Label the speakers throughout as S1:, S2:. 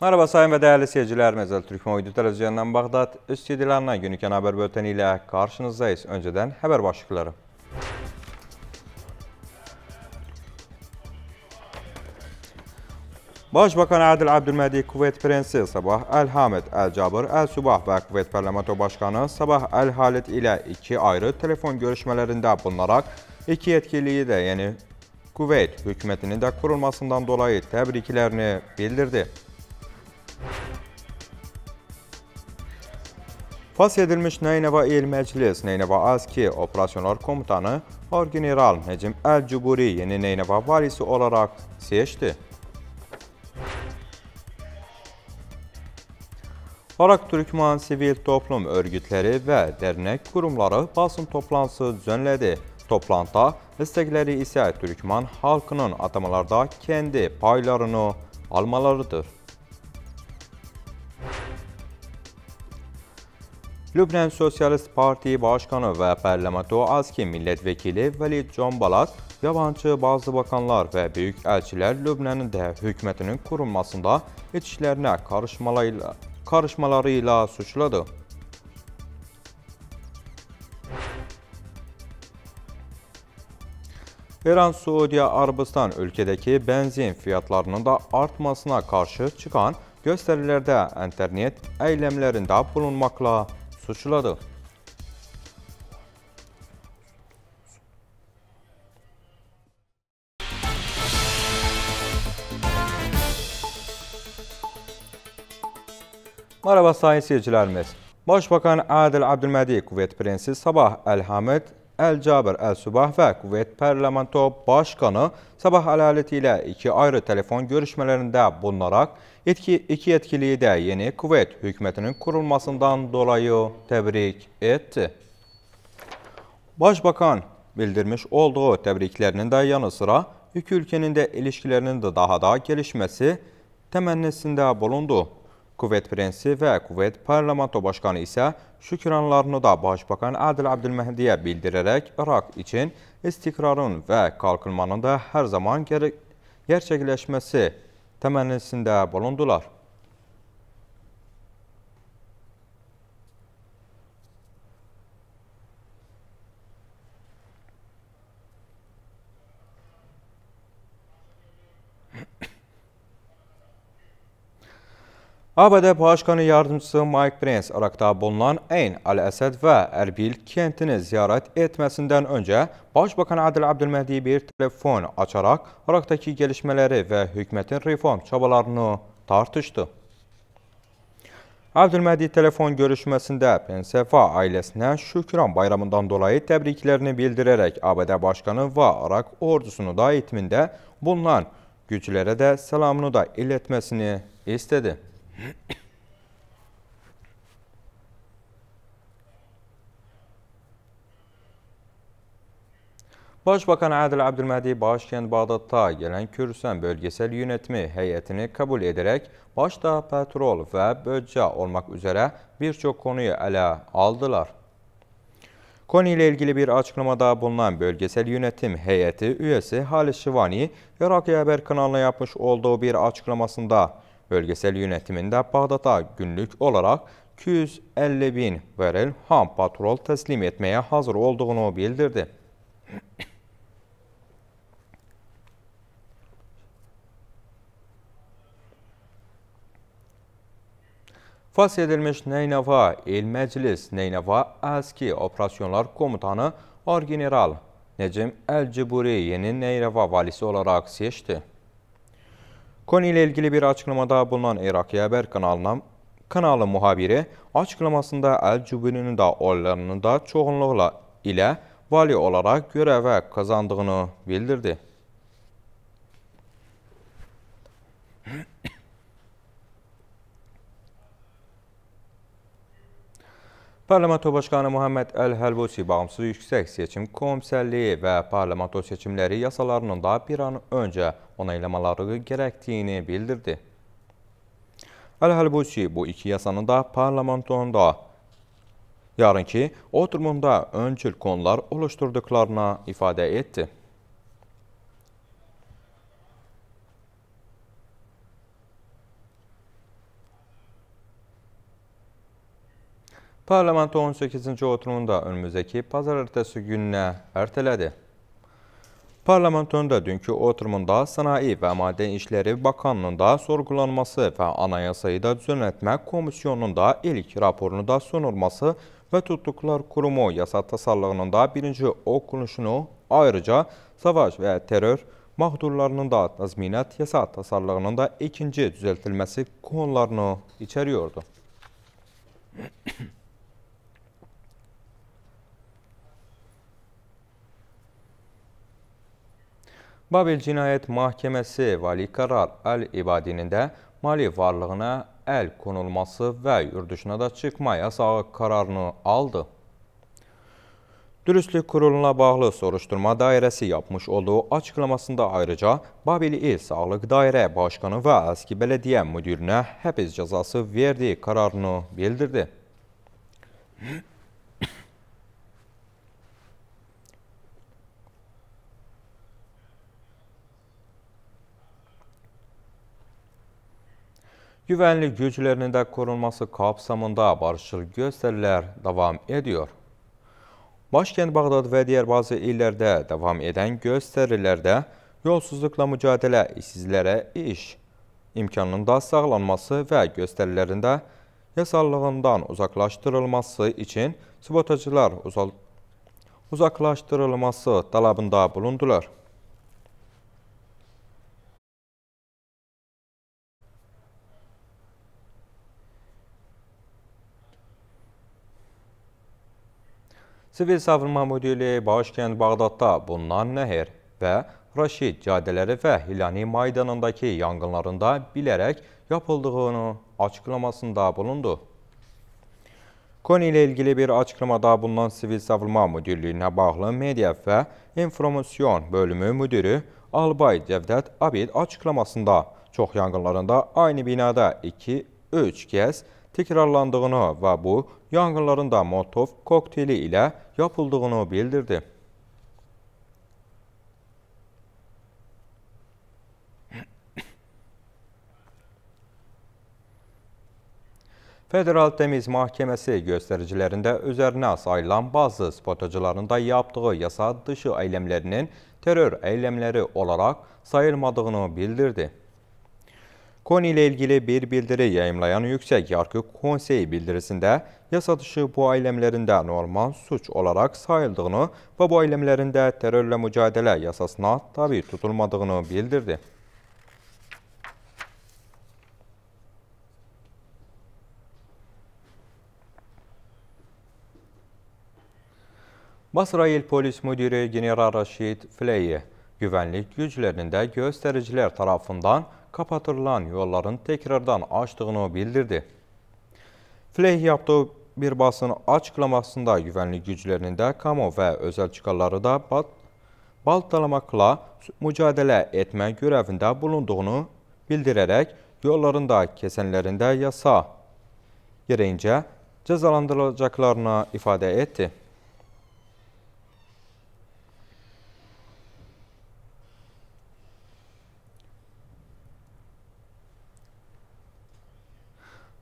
S1: Merhaba sayın ve değerli seyirciler. Mezel Türkmen Uydu Televizyonu'ndan Bağdat. Öz seyircilerine günlükken haber bölteni ile karşınızdayız. Önceden haber başlıkları. Başbakan Adil Abdülmedi Kuvvet Prensi Sabah El-Hamid El-Cabir El-Subah ve Kuvvet Parlamento Başkanı Sabah El-Halit ile iki ayrı telefon görüşmelerinde bulunarak iki yetkiliyi de yani Kuvvet hükümetinin de kurulmasından dolayı tebriklerini bildirdi. Fas edilmiş Nəynəva İl Məclis, Nəynəva ASKİ Operasyonlar Komutanı Orgeneral Necim Əl-Cuburi yeni Nəynəva valisi olarak seçti. Araq Türkman Sivil Toplum Örgütləri və dərnək qurumları basın toplantısı düzənlədi. Toplanta istəkləri isə Türkman xalqının atamalarda kendi paylarını almalarıdır. Lübnan Sosyalist Parti Başkanı ve Parlamento Aski Milletvekili Velid Canbalat, yabancı bazı bakanlar ve büyük elçiler Lübnan'ın da hükümetinin kurulmasında içişlerine karışmalarıyla, karışmalarıyla suçladı. İran, Suudi Arabistan ülkedeki benzin fiyatlarının da artmasına karşı çıkan gösterilerde internet eylemlerinde bulunmakla suçladı. Merhaba sayın seyircilerimiz. Başbakan Adil Abdülmedi Kuvvet Prensi Sabah El El Caber El Subah ve Kuvvet Parlamento Başkanı sabah alaletiyle iki ayrı telefon görüşmelerinde bulunarak etki, iki yetkiliyi de yeni kuvvet hükümetinin kurulmasından dolayı tebrik etti. Başbakan bildirmiş olduğu tebriklerinin de yanı sıra iki ülkenin de ilişkilerinin de daha da gelişmesi temennisinde bulundu. Kuvvet prensi və Kuvvet parlamento başqanı isə şükranlarını da Başbakan Adil Abdülməhdiyə bildirərək Irak üçün istiqrarın və qalqınmanın da hər zaman gerçəkləşməsi təmənnisində bulundular. ABD Başkanı Yardımcısı Mike Pence, Irak'ta bulunan Eyn, al-Esed ve Erbil kentini ziyaret etmesinden önce Başbakan Adil Abdülmehdi bir telefon açarak Irak'taki gelişmeleri ve hükümetin reform çabalarını tartıştı. Abdülmehdi telefon görüşmesinde Pensefa ailesine Şükran Bayramı'ndan dolayı tebriklerini bildirerek ABD Başkanı ve Irak ordusunu da eğitiminde bulunan güçlere de selamını da iletmesini istedi. Başbakan Adil Abdülmedi başkent Bağdat'ta gelen Kürsen Bölgesel Yönetimi heyetini kabul ederek başta petrol ve böcca olmak üzere birçok konuyu ele aldılar. Konuyla ilgili bir açıklamada bulunan Bölgesel Yönetim Heyeti üyesi Halis Şivani, Irak Haber kanalına yapmış olduğu bir açıklamasında bölgesel yönetiminde Bağdat'a günlük olarak 250 bin varil ham patrol teslim etmeye hazır olduğunu bildirdi. Fas edilmiş Neynava İl Meclis Neynava Aski Operasyonlar Komutanı Orgeneral Necim Elciburi yeni Neynava valisi olarak seçti. Konuyla ilgili bir açıklamada bulunan Irak Haber kanalına kanalı muhabiri açıklamasında El Cübün'ün de oylarını da çoğunluğuyla ile vali olarak göreve kazandığını bildirdi. Parlamento Başqanı Muhammed Əl-Həlvusi Bağımsız Yüksək Seçim Komissərliyi və parlamento seçimləri yasalarının da bir an öncə onaylamaları gərəkdiyini bildirdi. Əl-Həlvusi bu iki yasanı da parlamentonda yarınki oturumunda öncül konular oluşturduqlarına ifadə etdi. Parlamento 18-ci oturumunu da önümüzdəki pazar ertəsi gününə ərtələdi. Parlamentonda dünkü oturumunda Sənayi və Madən İşləri Bakanının da sorğulanması və Anayasayı da düzənlətmə komisyonunun da ilk raporunu da sunulması və tutduqlar qurumu yasa tasarlığının da birinci okunuşunu ayrıca savaş və terör mağdurlarının da təzminat yasa tasarlığının da ikinci düzəltilməsi konularını içəriyordu. Babil Cinayet Mahkemesi Vali Karar El-İbadi'nin də mali varlığına əl konulması və yurduşuna da çıkma yasağı kararını aldı. Dürüstlük Kuruluna bağlı soruşturma dairesi yapmış olduğu açıklamasında ayrıca Babil İl Sağlık Dairə Başkanı və eski bələdiyyə müdirinə həbs cezası verdiği kararını bildirdi. güvenlik güçlerinin de korunması kapsamında barışçıl gösteriler devam ediyor. Başkent Bağdat ve diğer bazı illerde devam eden gösterilerde yolsuzlukla mücadele, işsizlere iş imkanının imkanında sağlanması ve gösterilerinde yasallığından uzaklaştırılması için sabotacılar uzaklaştırılması talabında bulundular. Sivil Savunma Müdürlüyü başkent Bağdatda Bundan Nehir ve Raşid cadələri ve Hilani Maydanındakı yangınlarında bilerek yapıldığını açıklamasında bulundu. Konu ilə ilgili bir açıqlamada bulunan Sivil Savunma Müdürlüğü'ne bağlı Medya ve İnformasyon Bölümü Müdürü Albay Cevdet Abid açıklamasında, çok yangınlarında aynı binada 2-3 kez tekrarlandığını və bu yanğınların da Molotov kokteyli ilə yapıldığını bildirdi. Federal Temiz Mahkemesi, göstericilerinde üzerine sayılan bazı da yaptığı yasa dışı eylemlərinin terör eylemleri olarak sayılmadığını bildirdi. Konuyla ilgili bir bildiri yayımlayan Yüksek Yargı Konseyi bildirisinde yasa dışı bu eylemlerinde normal suç olarak sayıldığını ve bu eylemlerinde terörle mücadele yasasına tabi tutulmadığını bildirdi. Basra Polis Müdürü General Raşid Fleyi, güvenlik güçlerinde göstericiler tarafından kapatılan yolların tekrardan açtığını bildirdi. Fleh yaptığı bir basın açıklamasında güvenlik güclerinin de kamu ve özel çıkarları da baltalamakla mücadele etmə görevinde bulunduğunu bildirərək yollarında kesenlerinde yasa yerincə cezalandırılacaqlarını ifade etti.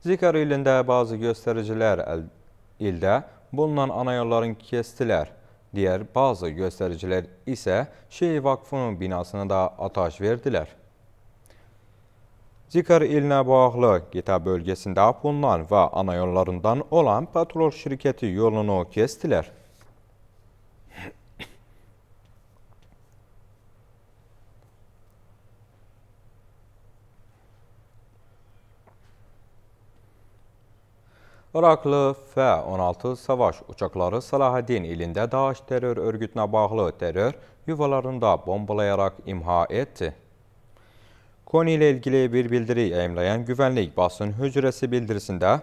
S1: Zikar ilində bazı göstericiler ildə bulunan anayolların kestiler, diğer bazı göstericiler isə Şeyh Vakfının binasına da ataş verdiler. Zikar ilinə bağlı Gita bölgesinde bulunan ve anayollarından olan patrol şirketi yolunu kestiler. Iraklı F-16 savaş uçakları Salahaddin ilində Daş terör örgütünə bağlı terör yuvalarında bombalayarak imha etdi. Koni ilə ilgili bir bildiri yayımlayan güvenlik Basın hücresi bildirisində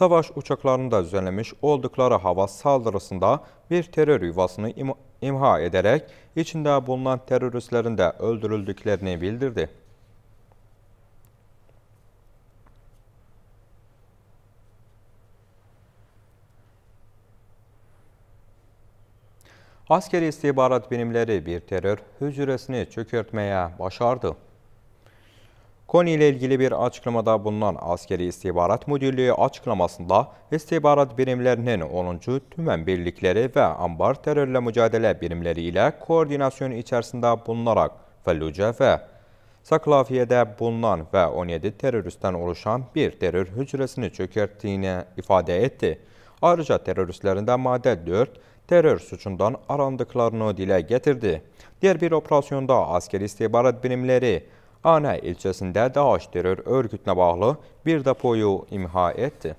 S1: savaş uçaklarında düzenləmiş oldukları hava saldırısında bir terör yuvasını imha ederek içinde bulunan teröristlerin de öldürüldüklerini bildirdi. Askeri istihbarat birimleri bir terör hücresini çökertmeye başardı. Konu ile ilgili bir açıklamada bulunan Askeri İstihbarat Müdürlüğü açıklamasında istihbarat birimlerinin 10. tümen birlikleri ve ambar terörle mücadele birimleri ile koordinasyon içerisinde bulunarak Felluce ve Saklafiye'de bulunan ve 17 teröristten oluşan bir terör hücresini çökerttiğini ifade etti. Ayrıca teröristlerinden madde 4, terör suçundan arandıklarını dile getirdi. Diğer bir operasyonda askeri istihbarat birimleri Ana ilçəsində DAEŞ terör örgütünə bağlı bir depoyu imha etdi.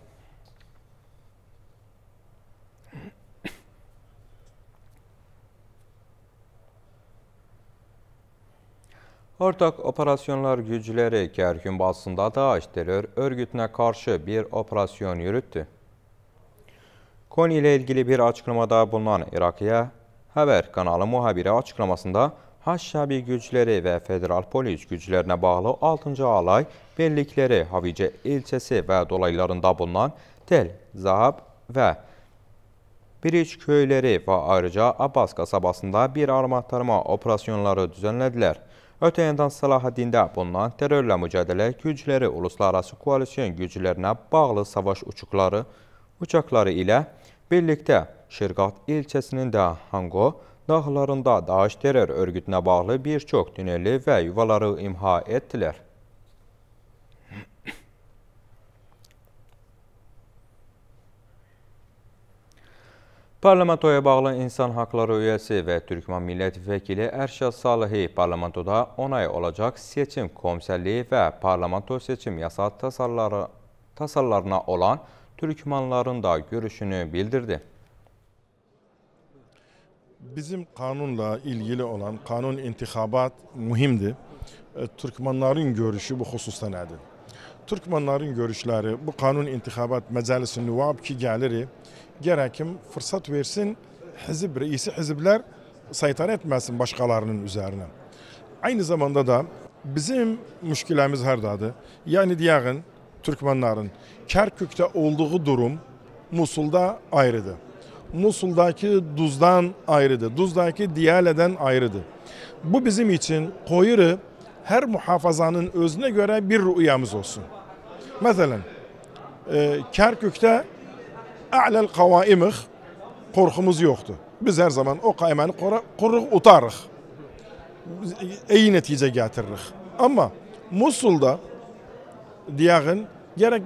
S1: Ortak operasyonlar gücləri Kərkün basında DAEŞ terör örgütünə karşı bir operasyon yürüttü. Koni ilə ilgili bir açıqlamada bulunan İraqiyə Xəbər kanalı mühabiri açıqlamasında Haşşabi gücləri və federal polis güclərinə bağlı 6-cı alay birlikləri Havicə ilçəsi və dolaylarında bulunan Tel, Zahab və Biriç köyləri və ayrıca Abbas qasabasında bir armatlarma operasyonları düzənlədilər. Ötə yandan Salahadində bulunan terörlə mücadilə gücləri uluslararası koalisyon güclərinə bağlı savaş uçuqları, uçaqları ilə Birlikdə Şirqat ilçəsinin də Hanqo dağlarında Daş terror örgütünə bağlı bir çox tüneli və yuvaları imha etdilər. Parlamentoya bağlı insan haqları üyəsi və Türkman millət vəkili Ərşad Salihi parlamentoda 10 ay olacaq seçim komissiyaliyi və parlamento seçim yasa tasarlarına olan Türkmenlerin da görüşünü bildirdi.
S2: Bizim kanunla ilgili olan kanun intikabat mühimdi. E, Türkmenlerin görüşü bu hususta nedir? Türkmenlerin görüşleri bu kanun intikabat meclisi nüvab ki geliri gerekim fırsat versin hizib reisi hizipler saytan etmesin başkalarının üzerine. Aynı zamanda da bizim müşkilemiz her dadı. Yani diyeğin Türkmenlerin. Kerkük'te olduğu durum Musul'da ayrıdı. Musul'daki Duz'dan ayrıdı. Duz'daki Diyale'den ayrıdı. Bu bizim için Koyuru her muhafazanın özüne göre bir rüyamız olsun. Mesela e, Kerkük'te A'lel kavaimih korkumuz yoktu. Biz her zaman o kaymeni koruk utarık. E, iyi netice getiririk. Ama Musul'da Diyag'ın gerek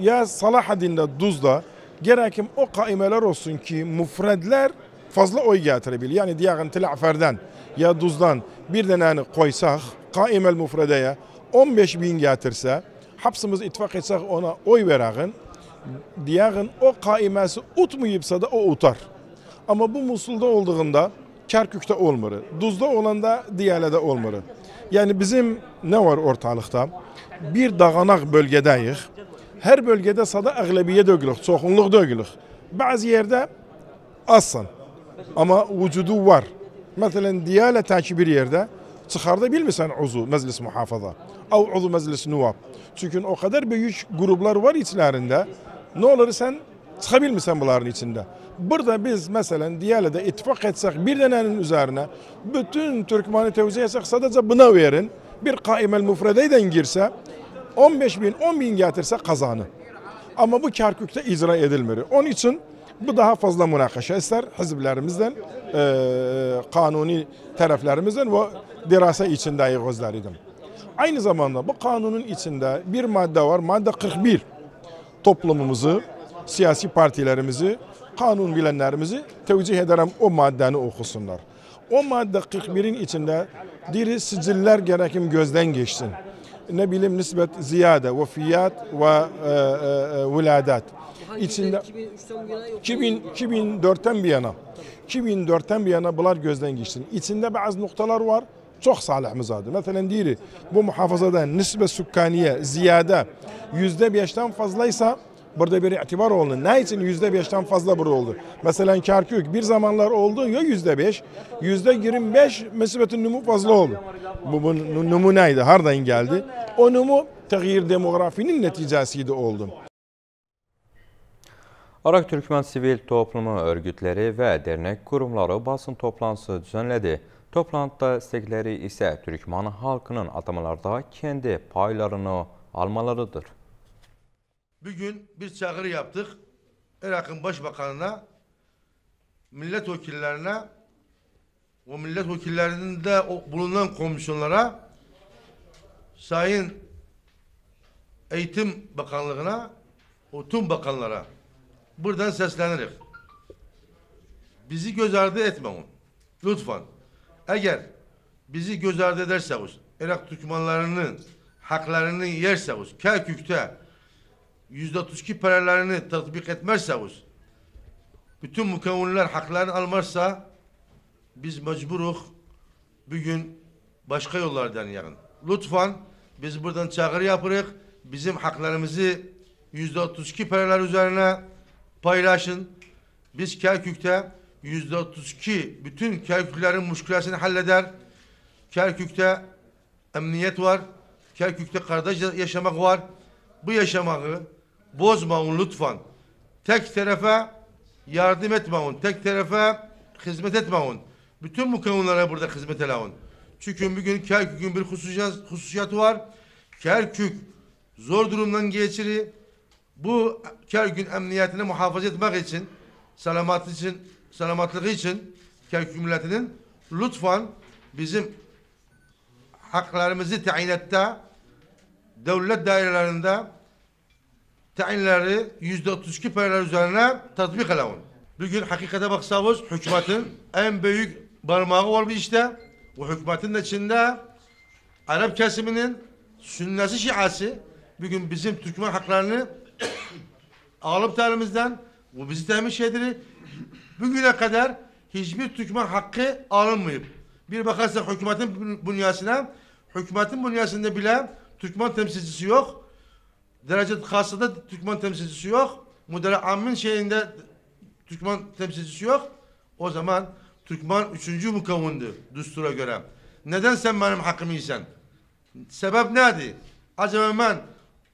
S2: ya Salahaddin'de Duz'da gerekim o kaimeler olsun ki mufredler fazla oy getirebilir. Yani Diyag'ın Tilafer'den ya Duz'dan bir deneni koysak kaimel mufredeye 15 bin getirse hapsımız ittifak etsek ona oy veragın Diyag'ın o kaimesi utmayıpsa da o utar. Ama bu Musul'da olduğunda Kerkük'te olmuru, Duz'da olan da Diyale'de olmuru. Yani bizim ne var ortalıkta? bir dağanak bölgedəyik. Her bölgede sada əqləbiyyə dögülük, çoxunluq dögülük. Bazı yerde azsan, ama vücudu var. Mesela diyalə təki bir yerdə çıxarda bilmirsən uzu məclis mühafaza, av uzu məclis nüvab. Çünki o kadar büyük gruplar var içlerinde. Ne olur sən çıxa bunların içinde. Burada biz mesela diyalədə ittifaq etsək bir dənənin üzerine bütün Türkməni tevzi etsək sadəcə buna verin. Bir qaiməl müfrədə ilə girsə 15 bin, 10 bin getirse kazanı. Ama bu Kerkük'te icra edilmeli. Onun için bu daha fazla münakaşa ister hizblerimizden, e, kanuni taraflarımızdan ve dirasa içindeyi gözlerim. Aynı zamanda bu kanunun içinde bir madde var, madde 41. Toplumumuzu, siyasi partilerimizi, kanun bilenlerimizi tevcih ederim o maddeni okusunlar. O madde 41'in içinde diri siciller gerekim gözden geçsin ne bileyim nispet ziyade, vefiyat ve e, e, e veladat. İçinde 2000, 2004'ten bir yana. 2004'ten bir yana bunlar gözden geçsin. İçinde bazı noktalar var. Çok salih mizadı. Mesela diri bu muhafazada nisbe sükkaniye ziyade yüzde beşten fazlaysa Burada bir itibar oldu. Ne için yüzde beşten fazla burada oldu? Mesela Kerkük bir zamanlar oldu ya yüzde beş, yüzde yirmi beş musibetin numu fazla oldu. Bu, bu neydi? hardan geldi. O numu tehir demografinin neticesiydi oldu.
S1: Arak Türkmen Sivil Toplumu örgütleri ve dernek kurumları basın toplantısı düzenledi. Toplantıda istekleri ise Türkmen halkının atamalarda kendi paylarını almalarıdır
S3: bir gün bir çağrı yaptık. Irak'ın başbakanına, milletvekillerine, o milletvekillerinde bulunan komisyonlara, Sayın Eğitim Bakanlığı'na, o tüm bakanlara buradan sesleniriz. Bizi göz ardı etme onu. Lütfen. Eğer bizi göz ardı ederseniz, Irak Türkmenlerinin haklarını yerseniz, Kerkük'te yüzde otuz paralarını tatbik etmezseniz, bütün mükemmüller haklarını almazsa biz mecburuk bugün başka yollardan yarın. Lütfen biz buradan çağrı yapırık. Bizim haklarımızı yüzde otuz paralar üzerine paylaşın. Biz Kerkük'te yüzde otuz bütün Kerküklerin muşkulasını halleder. Kerkük'te emniyet var. Kerkük'te kardeş yaşamak var. Bu yaşamakı Bozma bozmayın lütfen. Tek tarafa yardım etme etmeyin. Tek tarafa hizmet etme etmeyin. Bütün mukavunlara burada hizmet edin. Çünkü bugün Kerkük'ün bir hususiyatı var. Kerkük zor durumdan geçiri. Bu Kerkük'ün emniyetini muhafaza etmek için, selamat için, selamatlığı için Kerkük milletinin lütfen bizim haklarımızı ette, devlet dairelerinde təyinləri %32 paylar üzərinə tətbiq eləvin. Bugün hakikate baxsaqız, hökumətin en büyük barmağı var bu işdə. Bu hökumətin də içində Ərəb kəsiminin sünnəsi şiəsi bugün bizim Türkmen haklarını alıp da elimizden bu bizi demiş edilir. Bugüne kadar hiçbir Türkmen hakkı alınmayıp bir bakarsak hükümetin bünyasına hükümetin bünyasında bile Türkmen temsilcisi yok derece Kası'da Türkmen temsilcisi yok. Mudere Ammin şeyinde Türkmen temsilcisi yok. O zaman Türkmen üçüncü mukavundu düstura göre. Neden sen benim hakkımı yiysen? Sebep neydi? Acaba ben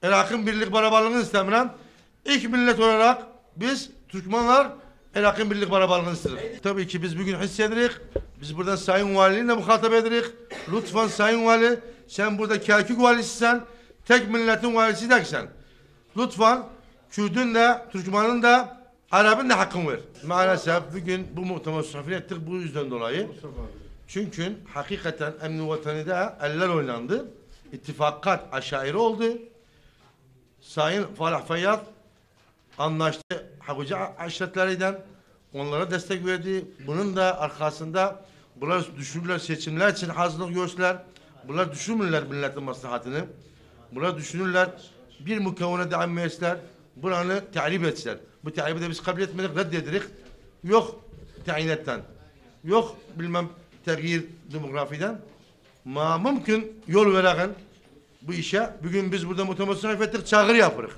S3: Irak'ın birlik beraberliğini istemem. İlk millet olarak biz Türkmenler Irak'ın birlik beraberliğini istedik. Tabii ki biz bugün hissedirik. Biz buradan Sayın Vali'yle muhatap edirik. Lütfen Sayın Vali sen burada Kerkük valisisin. Tek milletin varisi deksen. Lütfen Kürdün de, Türkmanın da, Arap'ın da hakkını ver. Maalesef bugün bu muhtemel sefir ettik bu yüzden dolayı. Çünkü hakikaten emni vatanide eller oynandı. İttifakat aşairi oldu. Sayın Farah Feyyad anlaştı Hakuca aşiretleriyle. Onlara destek verdi. Bunun da arkasında bunlar düşürürler seçimler için hazırlık görsüler. Bunlar düşürmürler milletin maslahatını. Buna düşünürler. Bir mükevvene devam etseler. Buranı tahrip etseler. Bu tahribi de biz kabul etmedik, reddederik. Yok tayinetten. Yok bilmem tergir demografiden. Ma mümkün yol verakın bu işe. Bugün biz burada muhtemasyon ettik, çağır yapırık.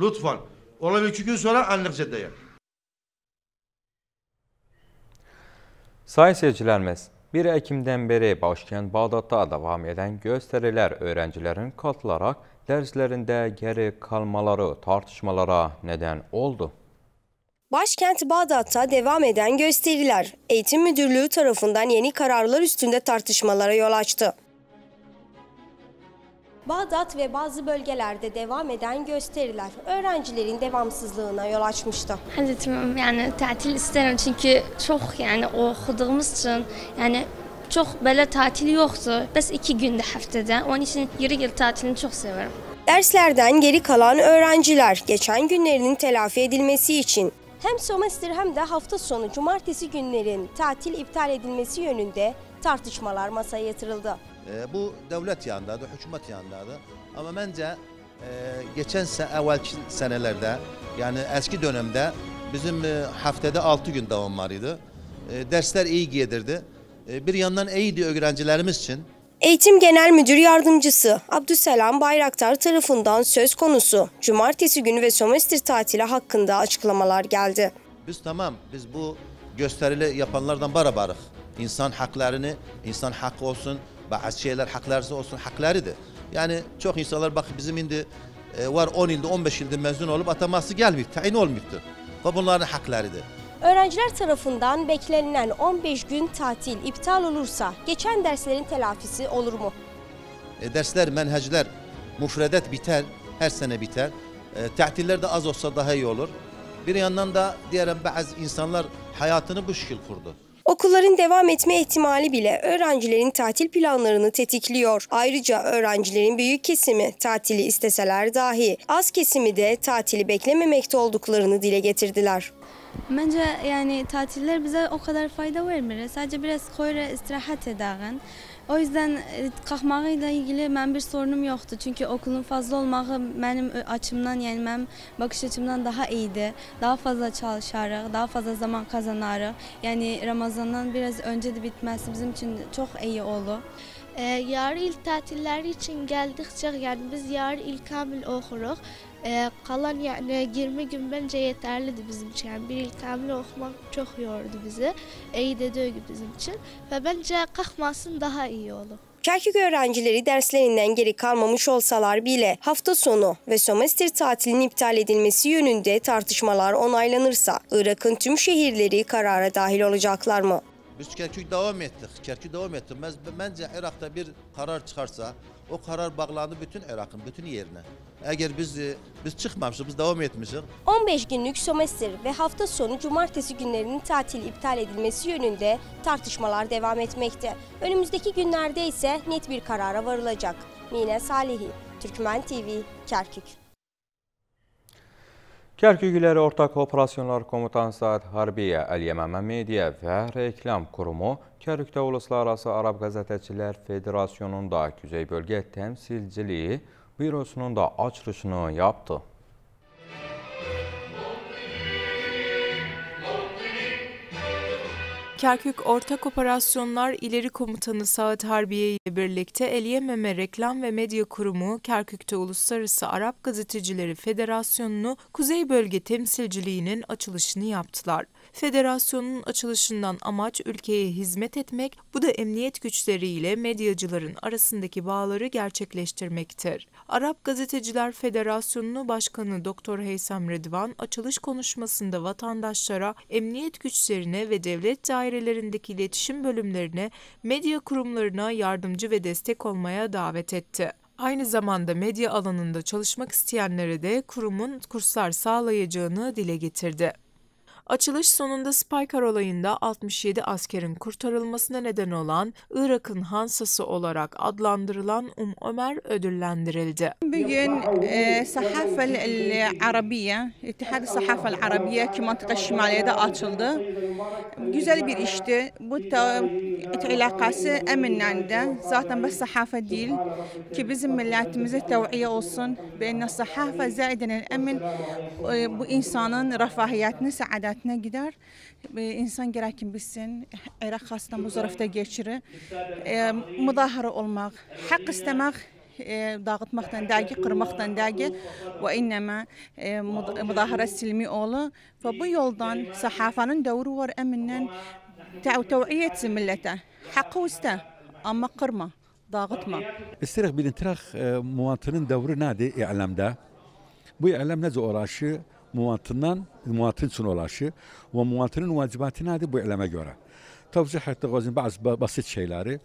S3: Lütfen. Olabilir iki gün sonra anlık ceddeye.
S1: Sayın seyircilerimiz, 1 Ekim'den beri başkent Bağdat'ta devam eden gösteriler öğrencilerin katılarak derslerinde geri kalmaları tartışmalara neden oldu.
S4: Başkent Bağdat'ta devam eden gösteriler Eğitim Müdürlüğü tarafından yeni kararlar üstünde tartışmalara yol açtı. Bağdat ve bazı bölgelerde devam eden gösteriler öğrencilerin devamsızlığına yol açmıştı. Hazretim, yani tatil isterim çünkü çok yani okuduğumuz için yani çok böyle tatil yoktu. Bes iki günde haftada. Onun için yarı yıl tatilini çok severim. Derslerden geri kalan öğrenciler geçen günlerinin telafi edilmesi için hem sömestr hem de hafta sonu cumartesi günlerin tatil iptal edilmesi yönünde tartışmalar masaya yatırıldı.
S5: Ee, bu devlet yanındadır, hükümet yanındadır. Ama bence e, geçen evvelki senelerde yani eski dönemde bizim e, haftada 6 gün devam vardı. E, dersler iyi giydirdi. E, bir yandan iyiydi öğrencilerimiz için.
S4: Eğitim Genel Müdür Yardımcısı Abdüselam Bayraktar tarafından söz konusu cumartesi günü ve sömestr tatili hakkında açıklamalar geldi.
S5: Biz tamam biz bu gösterili yapanlardan barabarık. İnsan haklarını, insan hakkı olsun, bazı şeyler haklarınız olsun haklarıdır. Yani çok insanlar bak bizim indi e, var 10 ilde 15 ilde mezun olup ataması gelmiyor, tayin olmuyordu. Ve bunların haklarıdır.
S4: Öğrenciler tarafından beklenilen 15 gün tatil iptal olursa geçen derslerin telafisi olur mu?
S5: E, dersler, menhecler, mufredet biter, her sene biter. E, tatiller de az olsa daha iyi olur. Bir yandan da diyelim bazı insanlar hayatını bu şekil kurdu.
S4: Okulların devam etme ihtimali bile öğrencilerin tatil planlarını tetikliyor. Ayrıca öğrencilerin büyük kesimi tatili isteseler dahi az kesimi de tatili beklememekte olduklarını dile getirdiler. Bence yani tatiller bize o kadar fayda vermiyor. Sadece biraz koyra istirahat edağın. O yüzden qalxmağıyla e, ilgili ben bir sorunum yoktu çünkü okulun fazla olmağı benim e, açımdan, yani mənim bakış açımdan daha iyiydi Daha fazla çalışarıq, daha fazla zaman kazanarıq. yani Ramazandan biraz önce de bitmesi bizim için çok iyi oldu. E, yarı il tatilleri için geldikçe yani biz yarı il kamil okuruz. E, ee, kalan yani 20 gün bence yeterliydi bizim için. Yani bir il kamil okumak çok yordu bizi. İyi dediği gibi bizim için. Ve bence kalkmasın daha iyi olur. Kerkük öğrencileri derslerinden geri kalmamış olsalar bile hafta sonu ve sömestr tatilinin iptal edilmesi yönünde tartışmalar onaylanırsa Irak'ın tüm şehirleri karara dahil olacaklar mı?
S5: Biz Kerkük devam ettik. Kerkük devam ettik. Ben, bence Irak'ta bir karar çıkarsa o karar bağlandı bütün Irak'ın, bütün yerine. Eğer biz biz çıkmamışız, biz devam etmişiz.
S4: 15 günlük sömestr ve hafta sonu cumartesi günlerinin tatil iptal edilmesi yönünde tartışmalar devam etmekte. Önümüzdeki günlerde ise net bir karara varılacak. Mine Salihi, Türkmen TV, Kerkük.
S1: Kərkük İlləri Ortaq Operasyonlar Komutanı Saad Harbiyə, Əl-Yəməmə Media və Reklam Qurumu Kərkükdə Uluslararası Arab Qəzətəçilər Federasyonunda Güzey Bölgə Təmsilciliyi Bürosunun da açılışını yaptı.
S6: Kerkük Ortak Operasyonlar İleri Komutanı Saad Harbiye ile birlikte El Yememe Reklam ve Medya Kurumu Kerkük'te Uluslararası Arap Gazetecileri Federasyonu'nu Kuzey Bölge Temsilciliği'nin açılışını yaptılar. Federasyonun açılışından amaç ülkeye hizmet etmek, bu da emniyet güçleriyle medyacıların arasındaki bağları gerçekleştirmektir. Arap Gazeteciler Federasyonu'nu Başkanı Doktor Heysem Redvan açılış konuşmasında vatandaşlara emniyet güçlerine ve devlet daire dairelerindeki iletişim bölümlerine, medya kurumlarına yardımcı ve destek olmaya davet etti. Aynı zamanda medya alanında çalışmak isteyenlere de kurumun kurslar sağlayacağını dile getirdi. Açılış sonunda Spiker olayında 67 askerin kurtarılmasına neden olan Irak'ın Hansası olarak adlandırılan Um Ömer ödüllendirildi. Bugün e, sahafa Arabiye, İttihad Sahafa Arabiye ki mantıka şimaliyede açıldı. Güzel bir işti. Bu ilakası eminden de zaten bas sahafa değil ki bizim milletimize tevhiye olsun. Beyne sahafa zaiden emin e, bu insanın refahiyetini, saadetini ne gider? Ee, insan gərək ki, bilsin, ərə xəstə müzərifdə keçirir. E, müdahilə olmaq, haqq istəmək e, dağıtmaqdan dəgi, qırmaqdan dəgi və innəmə e, müdahirə silmi oğlu. Və bu yoldan sahafanın dövrü var əmindən təvəiyyət millətə. Haqqı istə, amma qırma, dağıtma.
S1: İstərək bilin, tıraq e, muvatının dövrü nədir iqləmdə? Bu iqləm necə uğraşı? müvatından, müvatın üçün olaşı və müvatinin vacibəti nədir bu eləmə görə? Təvzih etdiq özün bəzi basit şeyləri.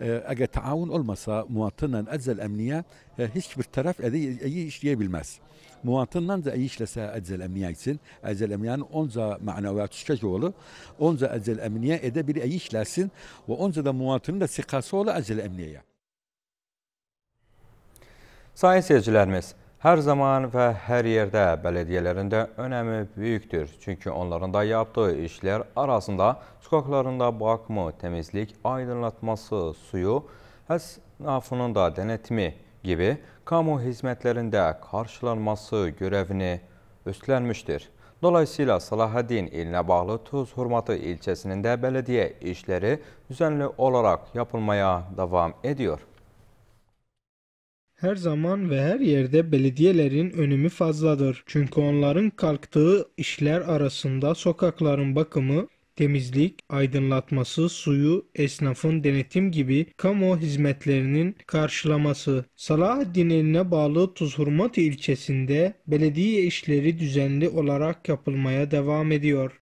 S1: E, əgər təavun olmasa müvatinlə əczəl əmniyə e, heç bir tərəf əyi e, işləyə bilməz. Müvatinlə də əyi işləsə əczəl əmniyə üçün, əczəl əmniyənin onca mənəviyyat üstək oğlu, onca əczəl əmniyə edə bir əyi işləsin və onca da müvatinin də siqası oğlu əczəl əmniyəyə. Sayın seyircilərimiz, Her zaman ve her yerde belediyelerinde önemi büyüktür çünkü onların da yaptığı işler arasında sokaklarında bakımı, temizlik, aydınlatması, suyu, əsnafının da denetimi gibi kamu hizmetlerinde karşılanması görevini üstlenmiştir. Dolayısıyla Salahaddin iline bağlı Tuz Hurmatı ilçəsinin də bələdiyyə işləri düzənli olaraq yapılmaya davam ediyor. Her zaman ve her yerde belediyelerin önemi fazladır. Çünkü onların kalktığı işler arasında sokakların bakımı, temizlik, aydınlatması, suyu, esnafın denetim gibi kamu hizmetlerinin karşılaması. Salahaddin eline bağlı Tuzhurmat ilçesinde belediye işleri düzenli olarak yapılmaya devam ediyor.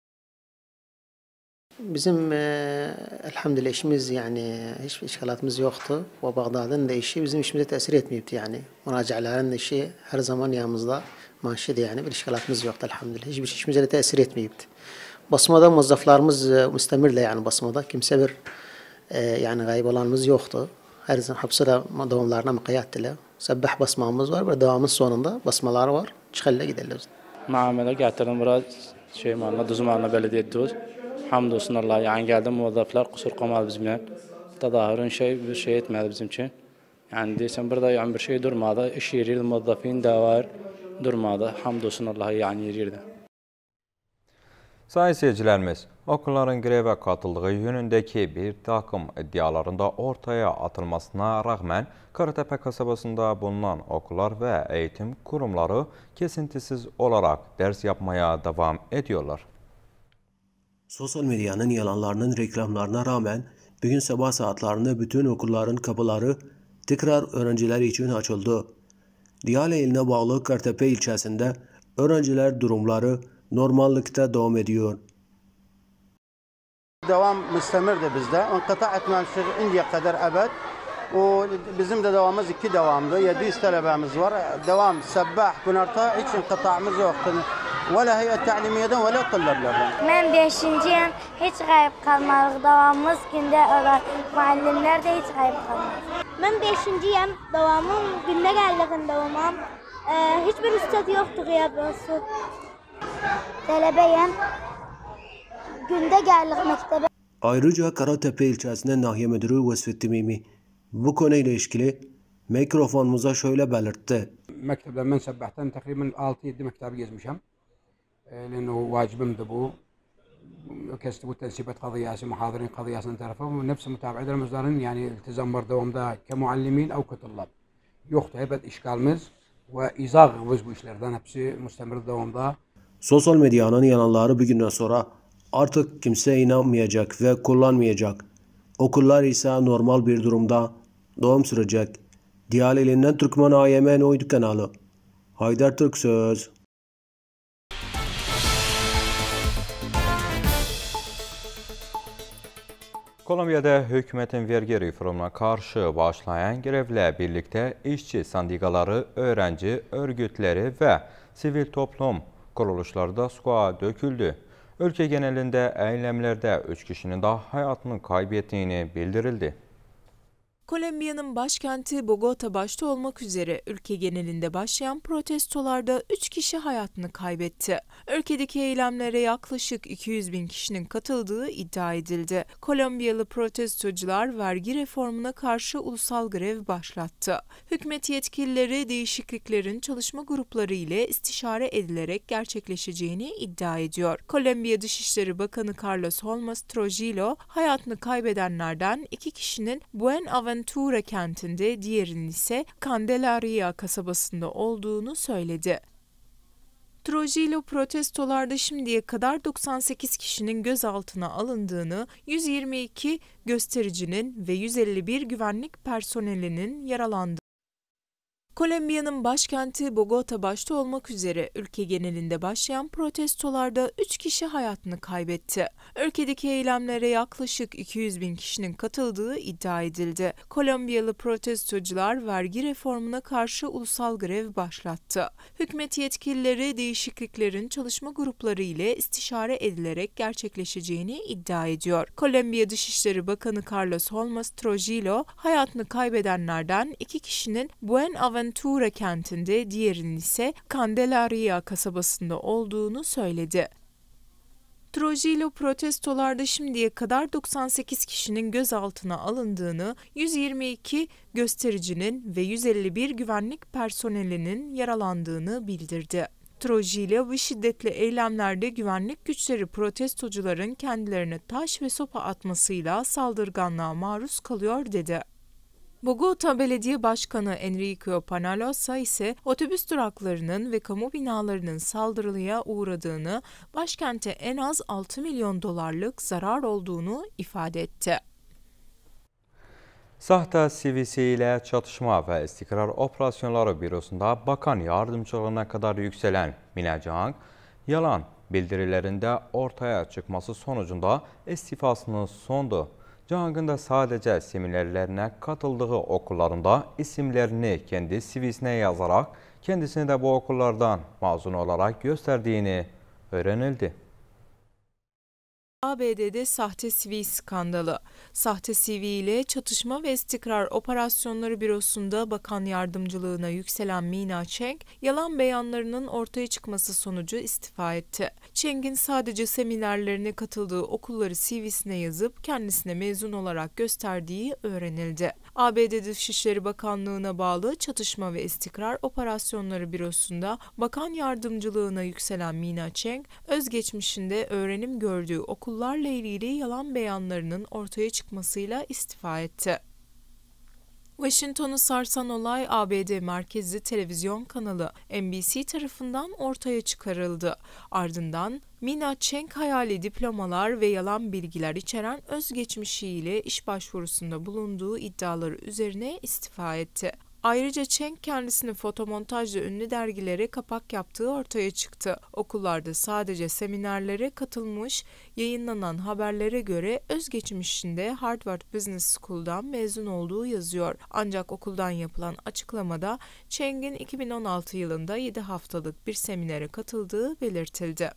S5: Bizim e, elhamdülillah işimiz yani hiçbir işgalatımız yoktu. Ve Bağdat'ın da işi bizim işimize tesir etmeyipti yani. Müracaatların işi her zaman yanımızda manşedi yani bir işgalatımız yoktu elhamdülillah. Hiçbir işimize de tesir etmeyipti. Basmada muvazzaflarımız e, müstemirle yani basmada. Kimse bir e, yani gayb olanımız yoktu. Her zaman hapsıda devamlarına mıkayattile. Sebbah basmamız var ve devamın sonunda basmalar var. Çıkalle gidelim.
S4: Muamele getirdim biraz şey manla, düzüm manla belediye düz hamdolsun Allah'a yani geldi muvazzaflar kusur kalmadı bizimle. Tadahürün şey bir şey etmedi bizim için. Yani desem burada yani bir şey durmadı. İş yeri muvazzafin davar durmadı. Hamdolsun Allah'a yani yeriydi.
S1: Sayın seyircilerimiz, okulların greve katıldığı yönündeki bir takım iddialarında ortaya atılmasına rağmen Karatepe kasabasında bulunan okullar ve eğitim kurumları kesintisiz olarak ders yapmaya devam ediyorlar.
S7: Sosyal medyanın yalanlarının reklamlarına rağmen bugün sabah saatlerinde bütün okulların kapıları tekrar öğrenciler için açıldı. Diyale iline bağlı Kartepe ilçesinde öğrenciler durumları normallikte devam ediyor.
S5: Devam müstemir de bizde. Ankıta etmem indiye kadar ebed. O bizim de devamımız iki devamdı. 700 talebemiz var. Devam Sebbah Pınar'da hiç inkıta'ımız yoktu. ولا هيئة تعليميeden ولا طلابlardan.
S4: Ben 5.yim. Hiç kayıp kalmadık. Devamımız günde olan muallimler de hiç kayıp kalmadı. Ben 5.yim. Devamım günde geldiğim devamım. Ee, hiçbir üstad yoktu gıyabısı. Talebeyim.
S1: Günde geldik mektebe.
S7: Ayrıca Karatepe ilçesine nahiye müdürü Vesfet Timimi, bu konuyla ilişkili mikrofonumuza şöyle belirtti.
S1: Mektepten ben sebbahtan takriben 6-7 mektep gezmişim. لأنه bu دبو كسبوا تنسيبات قضياسي tarafı قضياسي انترفهم ونفس متابعين المزدارين يعني التزام بردوهم ده كمعلمين أو yoktu hepet işgalimiz ve izahımız bu işlerden hepsi müstemir devamda.
S7: Sosyal medyanın yananları bir günden sonra artık kimse inanmayacak ve kullanmayacak. Okullar ise normal bir durumda Doğum sürecek. Diyalelinden Türkmen AYM'nin oydu kanalı. Haydar Türk
S1: Söz. Kolombiyada hükümetin vergi reformuna karşı başlayan grevle birlikte işçi sendikaları, öğrenci örgütleri ve sivil toplum kuruluşları da sokağa döküldü. Ülke genelinde eylemlerde 3 kişinin daha hayatını kaybettiğini bildirildi.
S6: Kolombiya'nın başkenti Bogota başta olmak üzere ülke genelinde başlayan protestolarda 3 kişi hayatını kaybetti. Ülkedeki eylemlere yaklaşık 200 bin kişinin katıldığı iddia edildi. Kolombiyalı protestocular vergi reformuna karşı ulusal grev başlattı. Hükümet yetkilileri değişikliklerin çalışma grupları ile istişare edilerek gerçekleşeceğini iddia ediyor. Kolombiya Dışişleri Bakanı Carlos Holmes Trujillo hayatını kaybedenlerden iki kişinin Buenaventura Ventura kentinde, diğerinin ise Candelaria kasabasında olduğunu söyledi. Trujillo protestolarda şimdiye kadar 98 kişinin gözaltına alındığını, 122 göstericinin ve 151 güvenlik personelinin yaralandığını Kolombiya'nın başkenti Bogota başta olmak üzere ülke genelinde başlayan protestolarda 3 kişi hayatını kaybetti. Ülkedeki eylemlere yaklaşık 200 bin kişinin katıldığı iddia edildi. Kolombiyalı protestocular vergi reformuna karşı ulusal grev başlattı. Hükümet yetkilileri değişikliklerin çalışma grupları ile istişare edilerek gerçekleşeceğini iddia ediyor. Kolombiya Dışişleri Bakanı Carlos Holmes Trujillo hayatını kaybedenlerden iki kişinin Buenaventura Ventura kentinde, diğerinin ise Candelaria kasabasında olduğunu söyledi. Trujillo protestolarda şimdiye kadar 98 kişinin gözaltına alındığını, 122 göstericinin ve 151 güvenlik personelinin yaralandığını bildirdi. Trojili bu şiddetli eylemlerde güvenlik güçleri protestocuların kendilerine taş ve sopa atmasıyla saldırganlığa maruz kalıyor dedi. Bogota Belediye Başkanı Enrico Panalosa ise otobüs duraklarının ve kamu binalarının saldırıya uğradığını, başkente en az 6 milyon dolarlık zarar olduğunu ifade etti.
S1: Sahte CVC ile çatışma ve istikrar operasyonları bürosunda bakan yardımcılığına kadar yükselen Mine Cang, yalan bildirilerinde ortaya çıkması sonucunda istifasını sondu Cahangir'da sadece seminerlerine katıldığı okullarında isimlerini kendi CV'sinə yazarak kendisini de bu okullardan mazun olarak gösterdiğini öğrenildi.
S6: ABD'de sahte CV skandalı. Sahte CV ile Çatışma ve İstikrar Operasyonları Bürosu'nda bakan yardımcılığına yükselen Mina Cheng, yalan beyanlarının ortaya çıkması sonucu istifa etti. Cheng'in sadece seminerlerine katıldığı okulları CV'sine yazıp kendisine mezun olarak gösterdiği öğrenildi. ABD Dışişleri Bakanlığı'na bağlı Çatışma ve İstikrar Operasyonları Bürosu'nda bakan yardımcılığına yükselen Mina Cheng, özgeçmişinde öğrenim gördüğü okul okullarla ilgili yalan beyanlarının ortaya çıkmasıyla istifa etti. Washington'u sarsan olay ABD merkezli televizyon kanalı NBC tarafından ortaya çıkarıldı. Ardından Mina Cheng hayali diplomalar ve yalan bilgiler içeren özgeçmişiyle iş başvurusunda bulunduğu iddiaları üzerine istifa etti. Ayrıca Cheng kendisini fotomontajla ünlü dergilere kapak yaptığı ortaya çıktı. Okullarda sadece seminerlere katılmış, yayınlanan haberlere göre özgeçmişinde Harvard Business School'dan mezun olduğu yazıyor. Ancak okuldan yapılan açıklamada Cheng'in 2016 yılında 7 haftalık bir seminere katıldığı belirtildi.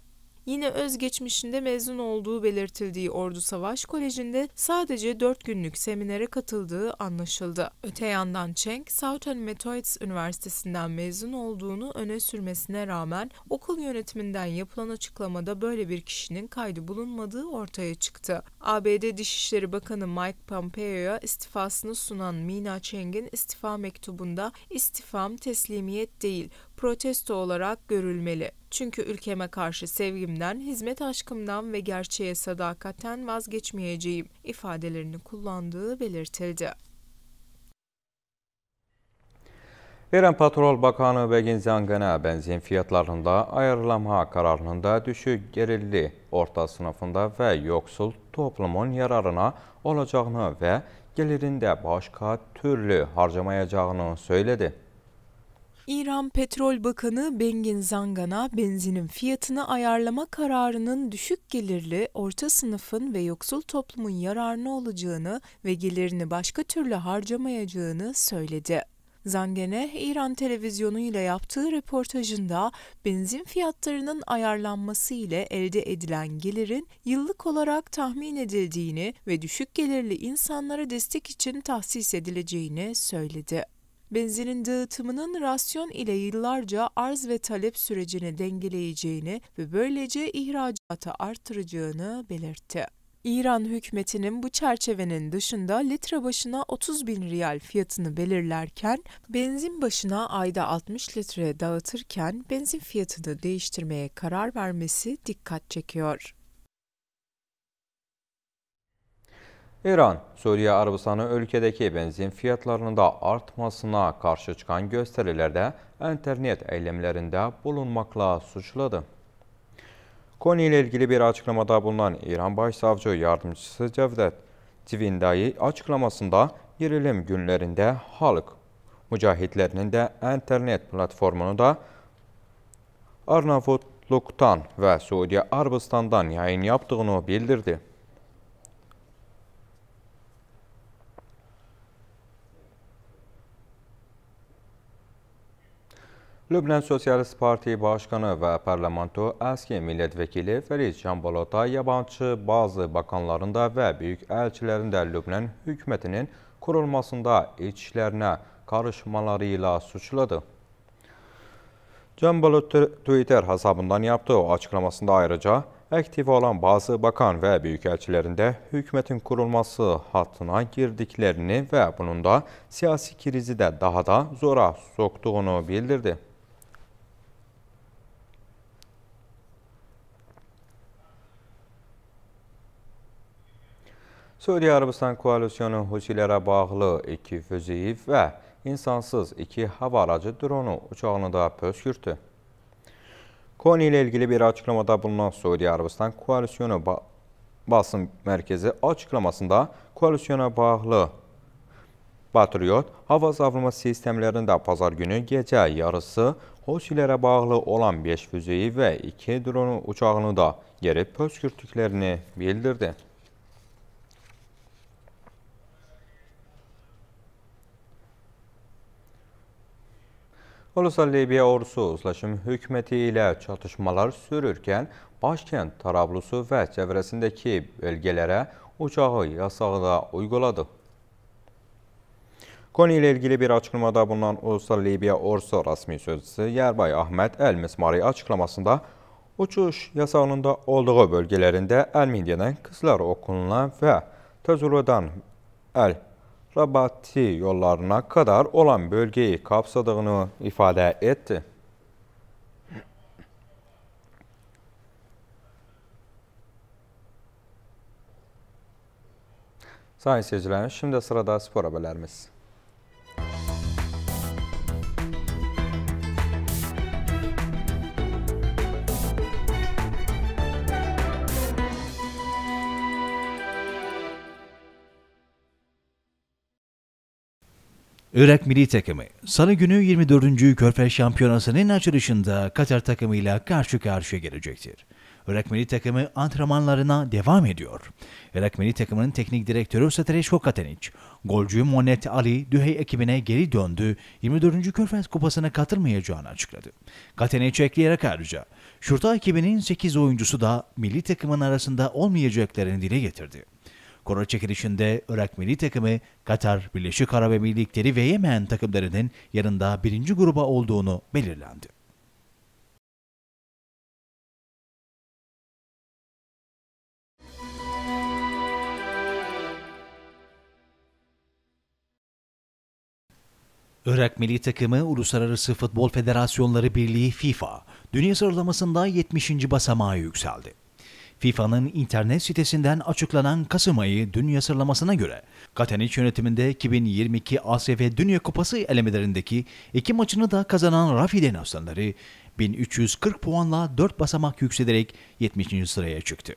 S6: Yine özgeçmişinde mezun olduğu belirtildiği Ordu Savaş Koleji'nde sadece 4 günlük seminere katıldığı anlaşıldı. Öte yandan Cheng, Southern Methodist Üniversitesi'nden mezun olduğunu öne sürmesine rağmen okul yönetiminden yapılan açıklamada böyle bir kişinin kaydı bulunmadığı ortaya çıktı. ABD Dışişleri Bakanı Mike Pompeo'ya istifasını sunan Mina Cheng'in istifa mektubunda istifam teslimiyet değil, protesto olarak görülmeli. Çünkü ülkeme karşı sevgimden, hizmet aşkımdan ve gerçeğe sadakatten vazgeçmeyeceğim ifadelerini kullandığı belirtildi.
S1: İran Patrol Bakanı Begin Zangan'a benzin fiyatlarında ayrılama kararında düşük gelirli orta sınıfında ve yoksul toplumun yararına olacağını ve gelirinde başka türlü harcamayacağını söyledi.
S6: İran Petrol Bakanı Bengin Zangan'a benzinin fiyatını ayarlama kararının düşük gelirli, orta sınıfın ve yoksul toplumun yararına olacağını ve gelirini başka türlü harcamayacağını söyledi. Zangene, İran televizyonu ile yaptığı röportajında benzin fiyatlarının ayarlanması ile elde edilen gelirin yıllık olarak tahmin edildiğini ve düşük gelirli insanlara destek için tahsis edileceğini söyledi benzinin dağıtımının rasyon ile yıllarca arz ve talep sürecini dengeleyeceğini ve böylece ihracatı artıracağını belirtti. İran hükümetinin bu çerçevenin dışında litre başına 30 bin riyal fiyatını belirlerken, benzin başına ayda 60 litre dağıtırken benzin fiyatını değiştirmeye karar vermesi dikkat çekiyor.
S1: İran, Suriye Arabistan'ı ülkedeki benzin fiyatlarının da artmasına karşı çıkan gösterilerde internet eylemlerinde bulunmakla suçladı. Konuyla ilgili bir açıklamada bulunan İran Başsavcı Yardımcısı Cevdet Civindai açıklamasında gerilim günlerinde halk mücahitlerinin de internet platformunu da Arnavutluk'tan ve Suriye Arabistan'dan yayın yaptığını bildirdi. Lübnan Sosyalist Parti Başkanı ve Parlamento eski milletvekili Feriz Canbalota yabancı bazı bakanlarında ve büyük elçilerinde Lübnan hükümetinin kurulmasında içlerine karışmalarıyla suçladı. Canbalot Twitter hesabından yaptığı açıklamasında ayrıca aktif olan bazı bakan ve büyükelçilerinde hükümetin kurulması hattına girdiklerini ve bunun da siyasi krizi de daha da zora soktuğunu bildirdi. Suudi Arabistan koalisyonu Husilərə bağlı iki füzeyi ve insansız iki hava aracı dronu uçağını da pöskürtdü. Koni ilə ilgili bir açıklamada bulunan Suudi Arabistan koalisyonu ba basın merkezi açıklamasında koalisyona bağlı Patriot hava savrulma sistemlərini də pazar günü gecə yarısı Husilərə bağlı olan 5 füzeyi ve 2 dronu uçağını da geri pöskürtdüklərini bildirdi. Hulusi Libiya ordusu uzlaşım hökuməti ilə çatışmalar sürürkən, başkənd Tarablusu və çevrəsindəki bölgələrə uçağı yasağı da uyguladı. Konu ilə ilgili bir açıqlamada bulunan Ulusal Libiya Ordusu rəsmi sözcüsü Yərbay Əhməd Əl-Mismari açıqlamasında uçuş yasağının da olduğu bölgələrində Əl-Mindiyadan Qızlar Okuluna və Təzurvadan Əl-Mindiyadan Rabati yollarına kadar olan bölgeyi kapsadığını ifade etti. Sayın seyirciler, şimdi sırada spor haberlerimiz.
S7: Irak milli takımı salı günü 24. Körfez Şampiyonası'nın açılışında Katar takımıyla karşı karşıya gelecektir. Irak milli takımı antrenmanlarına devam ediyor. Irak milli takımının teknik direktörü Satreş Kokatenic, golcü Monet Ali Dühey ekibine geri döndü, 24. Körfez Kupası'na katılmayacağını açıkladı. Katenic ekleyerek ayrıca, Şurta ekibinin 8 oyuncusu da milli takımın arasında olmayacaklarını dile getirdi. Koro çekilişinde Irak milli takımı, Katar, Birleşik Arap Emirlikleri ve Yemen takımlarının yanında birinci gruba olduğunu belirlendi. Irak milli takımı Uluslararası Futbol Federasyonları Birliği FIFA, dünya sıralamasında 70. basamağa yükseldi. FIFA'nın internet sitesinden açıklanan Kasım ayı dünya sıralamasına göre Kataniç yönetiminde 2022 ASF Dünya Kupası elemelerindeki iki maçını da kazanan Rafi aslanları 1340 puanla 4 basamak yükselerek 70. sıraya çıktı.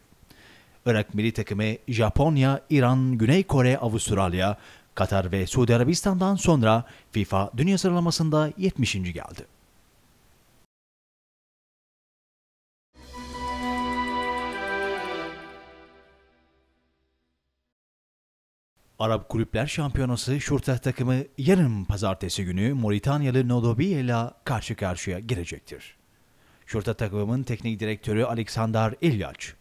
S7: Irak milli takımı Japonya, İran, Güney Kore, Avustralya, Katar ve Suudi Arabistan'dan sonra FIFA dünya sıralamasında 70. geldi. Arap Kulüpler Şampiyonası Şurteh takımı yarın pazartesi günü Moritanyalı Nodobiye ile karşı karşıya gelecektir. Şurteh takımının teknik direktörü Alexander İlyaç,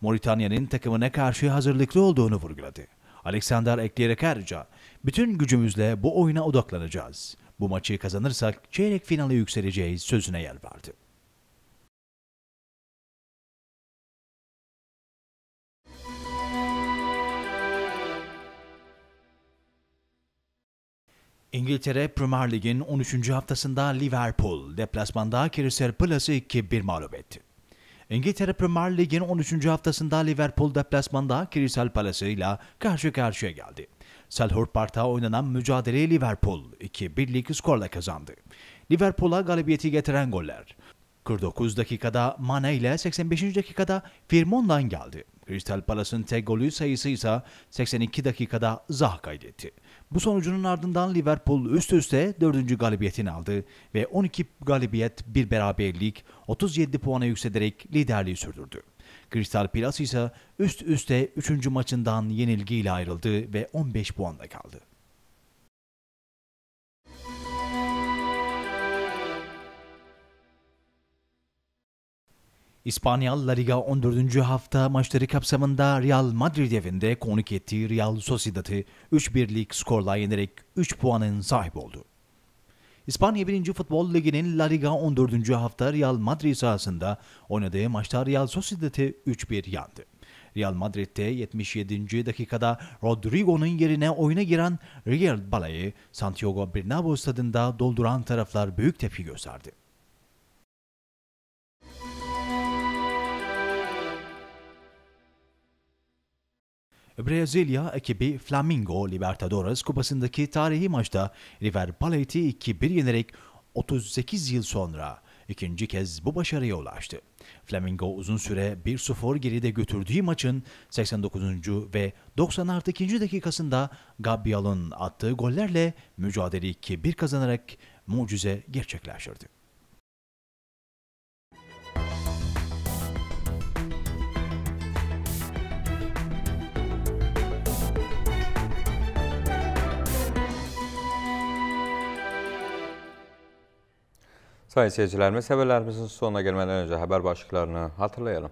S7: Moritanya'nın takımına karşı hazırlıklı olduğunu vurguladı. Aleksandar ekleyerek ayrıca, bütün gücümüzle bu oyuna odaklanacağız. Bu maçı kazanırsak çeyrek finale yükseleceğiz sözüne yer verdi. İngiltere Premier Lig'in 13. haftasında Liverpool deplasmanda Crystal Palace'ı 2-1 mağlup etti. İngiltere Premier Lig'in 13. haftasında Liverpool deplasmanda Crystal Palace ile karşı karşıya geldi. Selhurst Park'ta oynanan mücadeleyi Liverpool 2-1'lik skorla kazandı. Liverpool'a galibiyeti getiren goller 49 dakikada Mane ile 85. dakikada Firmon'dan geldi. Crystal Palace'ın tek golü sayısı ise 82 dakikada Zah kaydetti. Bu sonucunun ardından Liverpool üst üste 4. galibiyetini aldı ve 12 galibiyet bir beraberlik 37 puana yükselerek liderliği sürdürdü. Crystal Palace ise üst üste 3. maçından yenilgiyle ayrıldı ve 15 puanda kaldı. İspanyol La Liga 14. hafta maçları kapsamında Real Madrid evinde konuk ettiği Real Sociedad'ı 3-1'lik skorla yenerek 3 puanın sahibi oldu. İspanya 1. Futbol Ligi'nin La Liga 14. hafta Real Madrid sahasında oynadığı maçta Real Sociedad'ı 3-1 yandı. Real Madrid'de 77. dakikada Rodrigo'nun yerine oyuna giren Real Bala'yı Santiago Bernabéu stadında dolduran taraflar büyük tepki gösterdi. Brezilya ekibi Flamengo Libertadores kupasındaki tarihi maçta River Palate'i 2-1 yenerek 38 yıl sonra ikinci kez bu başarıya ulaştı. Flamengo uzun süre 1-0 geride götürdüğü maçın 89. ve 90 artı 2. dakikasında Gabriel'ın attığı gollerle mücadeleyi 2-1 kazanarak mucize gerçekleştirdi.
S1: Sayın seyircilerimiz haberlerimizin sonuna gelmeden önce haber başlıklarını hatırlayalım.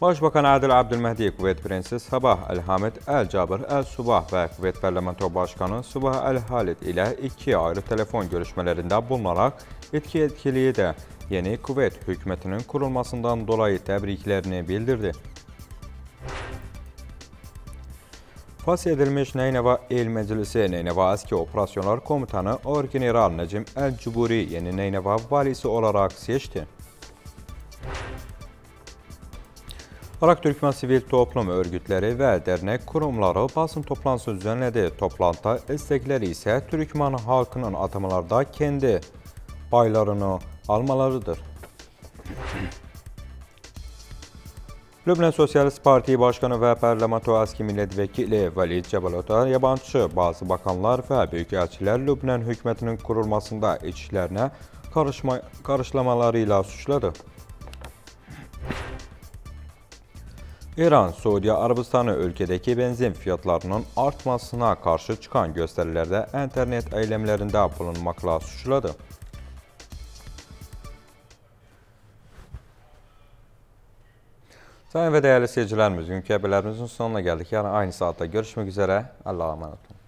S1: Başbakan Adil Abdülmehdi Kuvvet Prensi Sabah El-Hamid El-Cabir El-Subah ve Kuvvet Parlamento Başkanı Subah El-Halid ile iki ayrı telefon görüşmelerinde bulunarak etki etkiliği de yeni kuvvet hükümetinin kurulmasından dolayı tebriklerini bildirdi. ixtisas edilmiş Nəynəva El Məclisi, Nəynəva Əski Operasyonlar Komutanı Orgeneral Nəcim Əl-Cuburi yeni Nəynəva valisi olarak seçti. Arak Türkmen Sivil Toplum Örgütleri və dərnək kurumları basın toplantısı düzenledi. Toplantı istekleri isə Türkmen halkının atamalarda kendi paylarını almalarıdır. Lübnən Sosialist Partiya Başkanı ve Parlamento əski Milletvekili Valid Cəbalota yabancı bazı bakanlar ve böyükelçilər Lübnən hükümetinin qurulmasında işlərinə karışma, karışlamaları suçladı. İran, Suudi Arabistanı ülkedeki benzin fiyatlarının artmasına karşı çıkan gösterilerde internet eylemlerinde bulunmakla suçladı. Sayın və dəyərli seyircilərimiz, günkü həbərlərimizin sonuna gəldik. Yarın aynı saatda görüşmək üzərə. Allah'a emanet olun.